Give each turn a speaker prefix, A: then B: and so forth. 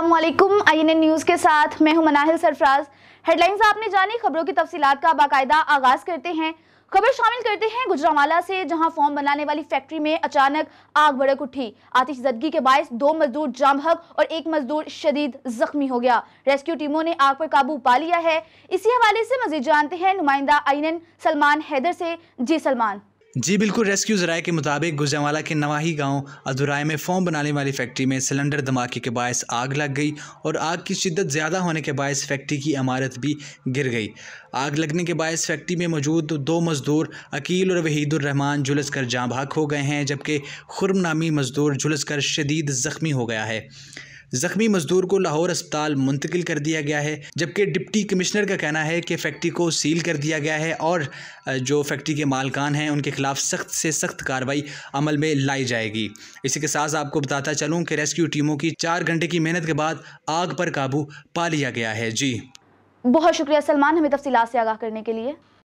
A: Aslam I news के साथ मैं हूं मनाहिल सरफराज हेडलाइंस आपने जानी खबरों की तफसीत का बाकायदा आगाज़ करते हैं खबर शामिल करते हैं गुजरावाला से जहां फॉर्म बनाने वाली फैक्ट्री में अचानक आग भड़क उठी आतिशजदगी के बायस दो मजदूर जामहक और एक मजदूर शदीद जख्मी हो गया रेस्क्यू टीमों ने आग पर काबू पा लिया है इसी हवाले से मजीद जानते हैं नुमाइंदा आईन सलमान हैदर से जी सलमान
B: जी बिल्कुल रेस्क्यू जराए के मुताबिक गुजरावाला के नवाही गांव अधुराए में फॉर्म बनाने वाली फैक्ट्री में सिलेंडर धमाके के बायस आग लग गई और आग की शिद्दत ज़्यादा होने के बायस फैक्ट्री की इमारत भी गिर गई आग लगने के बायस फैक्ट्री में मौजूद दो मज़दूर अकील और वहीदुररहमान झुलस कर जाँ भाग हो गए हैं जबकि खुर्म नामी मज़दूर झुलस कर शदीद ज़ख्मी हो गया है जख्मी मजदूर को लाहौर अस्पताल मुंतकिल कर दिया गया है जबकि डिप्टी कमिश्नर का कहना है कि फैक्ट्री को सील कर दिया गया है और जो फैक्ट्री के मालकान हैं उनके खिलाफ सख्त से सख्त कार्रवाई अमल में लाई जाएगी इसी के साथ आपको बताता चलूँ कि रेस्क्यू टीमों की चार घंटे की मेहनत के बाद आग पर काबू पा लिया गया है जी
A: बहुत शुक्रिया सलमान हमें तफसीत से आगाह करने के लिए